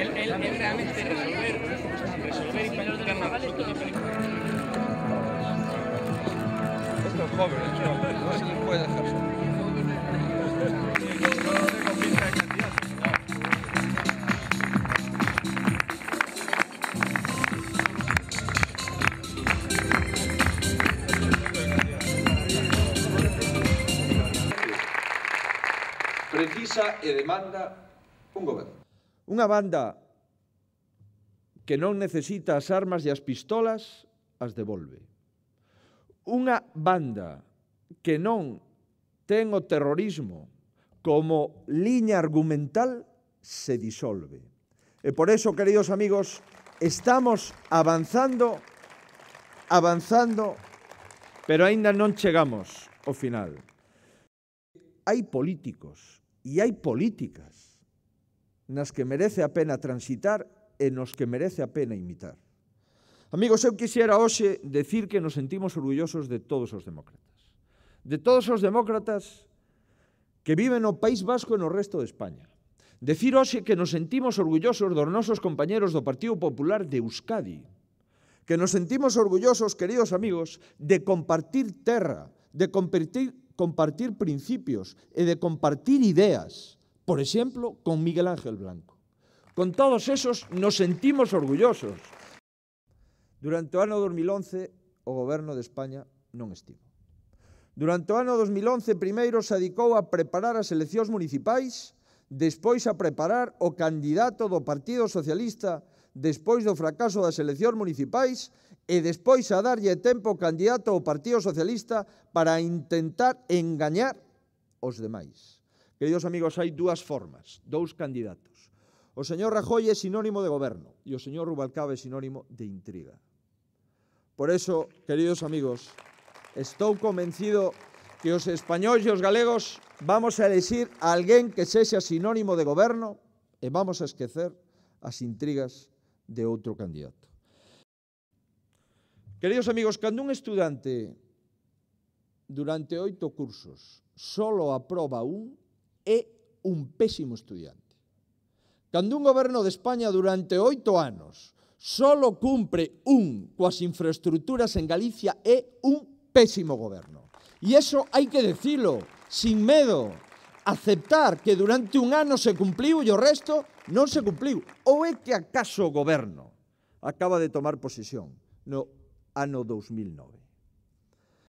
Él, él, realmente resolver, resolver de Esto es ¿eh? no se puede precisa e demanda un goberno. Unha banda que non necesita as armas e as pistolas as devolve. Unha banda que non ten o terrorismo como liña argumental se disolve. E por eso, queridos amigos, estamos avanzando, avanzando, pero aínda non chegamos ao final. Hai políticos E hai políticas nas que merece a pena transitar e nos que merece a pena imitar. Amigos, eu quixera hoxe decir que nos sentimos orgullosos de todos os demócratas. De todos os demócratas que viven no País Vasco e no resto de España. Decir hoxe que nos sentimos orgullosos dos nosos compañeros do Partido Popular de Euskadi, que nos sentimos orgullosos, queridos amigos, de compartir terra, de compartir compartir principios e de compartir ideas, por exemplo, con Miguel Ángel Blanco. Con todos esos nos sentimos orgullosos. Durante o ano 2011, o goberno de España non estivo. Durante o ano 2011, primeiro se adicou a preparar as eleccións municipais, despois a preparar o candidato do Partido Socialista despois do fracaso das eleccións municipais e despois a darlle tempo ao candidato ao Partido Socialista para intentar engañar os demais. Queridos amigos, hai dúas formas, dous candidatos. O señor Rajoy é sinónimo de goberno e o señor Rubalcaba é sinónimo de intriga. Por eso, queridos amigos, estou convencido que os españoles e os galegos vamos a elegir a alguén que sexa sinónimo de goberno e vamos a esquecer as intrigas de outro candidato. Queridos amigos, cando un estudante durante oito cursos solo aproba un, é un pésimo estudiante. Cando un goberno de España durante oito anos solo cumpre un coas infraestructuras en Galicia é un pésimo goberno. E iso hai que decilo, sin medo, aceptar que durante un ano se cumpliu e o resto non se cumpliu. Ou é que acaso o goberno acaba de tomar posesión no ano 2009?